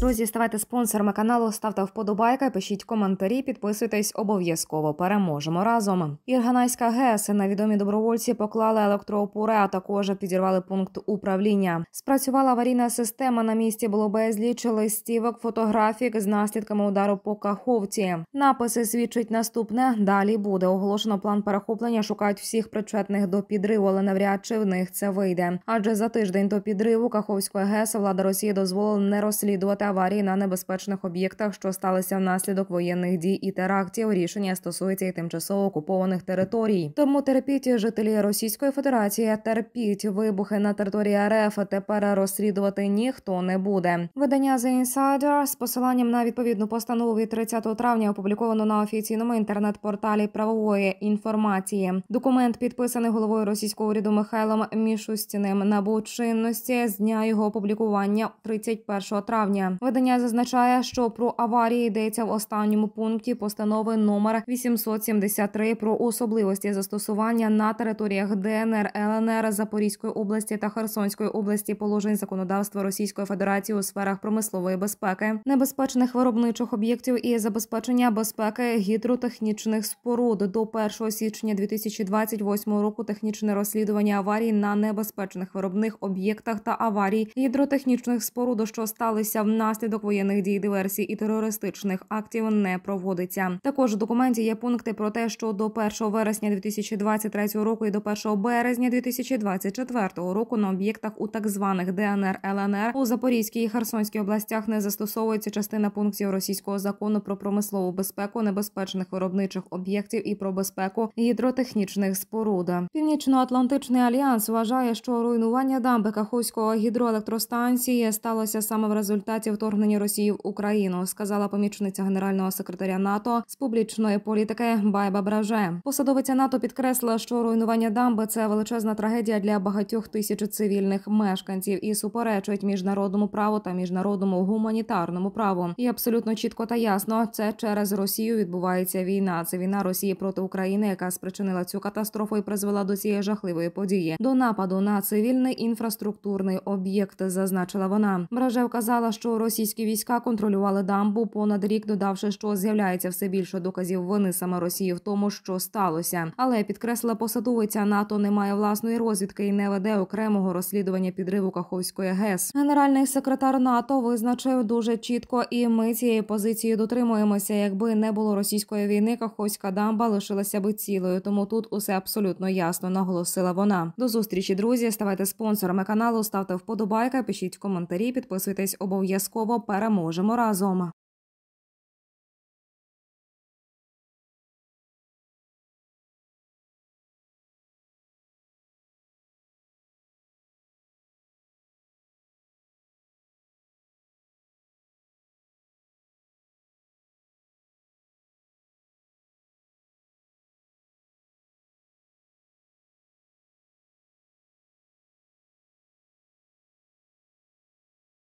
Друзі, ставайте спонсорами каналу, ставте вподобайка, пишіть коментарі, підписуйтесь, обов'язково переможемо разом. Ірганайська ГЕС на відомі добровольці поклали електроопори, а також підірвали пункт управління. Спрацювала аварійна система. На місці було безліч листівок, фотографік з наслідками удару по каховці. Написи свідчать наступне. Далі буде оголошено план перехоплення. Шукають всіх причетних до підриву, але навряд чи в них це вийде. Адже за тиждень до підриву Каховської ГЕС влада Росії дозволила не розслідувати наслідувати та аварії на небезпечних об'єктах, що сталися внаслідок воєнних дій і терактів. Рішення стосується і тимчасово окупованих територій. Тому терпіть жителі Російської Федерації, терпіть вибухи на території РФ. Тепер розслідувати ніхто не буде. Видання The Insider з посиланням на відповідну постанову від 30 травня опубліковано на офіційному інтернет-порталі правової інформації. Документ підписаний головою російського уряду Михайлом Мішустіним набув чинності з дня його опублікування 31 травня керування. Видання зазначає, що про аварії йдеться в останньому пункті постанови номер 873 про особливості застосування на територіях ДНР, ЛНР Запорізької області та Херсонської області положень законодавства Російської Федерації у сферах промислової безпеки, небезпечних виробничих об'єктів і забезпечення безпеки гідротехнічних споруд до 1 січня 2028 року. Технічне розслідування аварій на небезпечних виробних об'єктах та аварій гідротехнічних споруд, що сталися внаслідок воєнних дій, диверсій і терористичних актів не проводиться. Також в документі є пункти про те, що до 1 вересня 2023 року і до 1 березня 2024 року на об'єктах у так званих ДНР ЛНР у Запорізькій і Херсонській областях не застосовується частина пунктів російського закону про промислову безпеку небезпечних виробничих об'єктів і про безпеку гідротехнічних споруд. Північно-Атлантичний альянс вважає, що руйнування дамби Каховського гідроелектростанції сталося саме в результаті результаті вторгнення Росії в Україну, сказала помічниця генерального секретаря НАТО з публічної політики Байба Браже. Посадовиця НАТО підкреслила, що руйнування дамби це величезна трагедія для багатьох тисяч цивільних мешканців і суперечить міжнародному праву та міжнародному гуманітарному праву. І абсолютно чітко та ясно, це через Росію відбувається війна. Це війна Росії проти України, яка спричинила цю катастрофу і призвела до цієї жахливої події. До нападу на цивільний інфраструктурний об'єкт, зазначила вона. Браже вказала, що що російські війська контролювали дамбу понад рік, додавши, що з'являється все більше доказів вини саме Росії в тому, що сталося. Але підкресла посадовиця НАТО не має власної розвідки і не веде окремого розслідування підриву Каховської ГЕС. Генеральний секретар НАТО визначив дуже чітко, і ми цієї позиції дотримуємося. Якби не було російської війни, Каховська дамба лишилася би цілою. Тому тут усе абсолютно ясно наголосила вона. До зустрічі друзі ставайте спонсорами каналу, ставте вподобайка, пишіть коментарі, підписуйтесь обов'язково обов'язково переможемо разом.